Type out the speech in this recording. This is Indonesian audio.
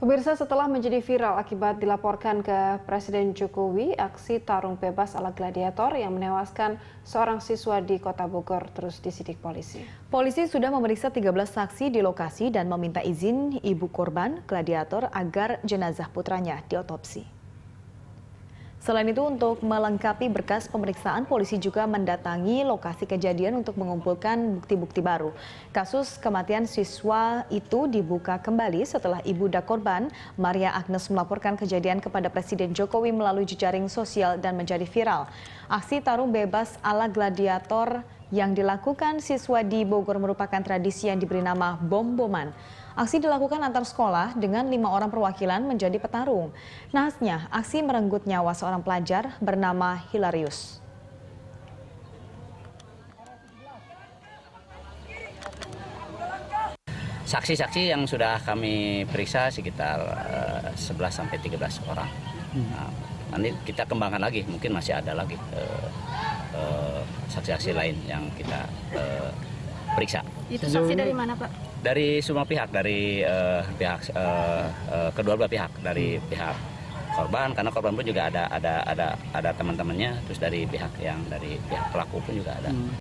Pemirsa setelah menjadi viral akibat dilaporkan ke Presiden Jokowi, aksi tarung bebas ala gladiator yang menewaskan seorang siswa di kota Bogor terus disidik polisi. Polisi sudah memeriksa 13 saksi di lokasi dan meminta izin ibu korban gladiator agar jenazah putranya diotopsi. Selain itu untuk melengkapi berkas pemeriksaan, polisi juga mendatangi lokasi kejadian untuk mengumpulkan bukti-bukti baru. Kasus kematian siswa itu dibuka kembali setelah ibu da korban, Maria Agnes melaporkan kejadian kepada Presiden Jokowi melalui jejaring sosial dan menjadi viral. Aksi tarung bebas ala gladiator yang dilakukan siswa di Bogor merupakan tradisi yang diberi nama bomboman. Aksi dilakukan antar sekolah dengan lima orang perwakilan menjadi petarung. Nasnya, aksi merenggut nyawa seorang pelajar bernama Hilarius. Saksi-saksi yang sudah kami periksa sekitar 11 eh, sampai 13 orang. Hmm. Nah, nanti kita kembangkan lagi, mungkin masih ada lagi eh, Eh, saksi-saksi lain yang kita eh, periksa. Itu saksi dari mana Pak? dari semua pihak dari uh, pihak uh, uh, kedua belah pihak dari hmm. pihak korban karena korban pun juga ada ada ada ada teman-temannya terus dari pihak yang dari pihak pelaku pun juga ada hmm.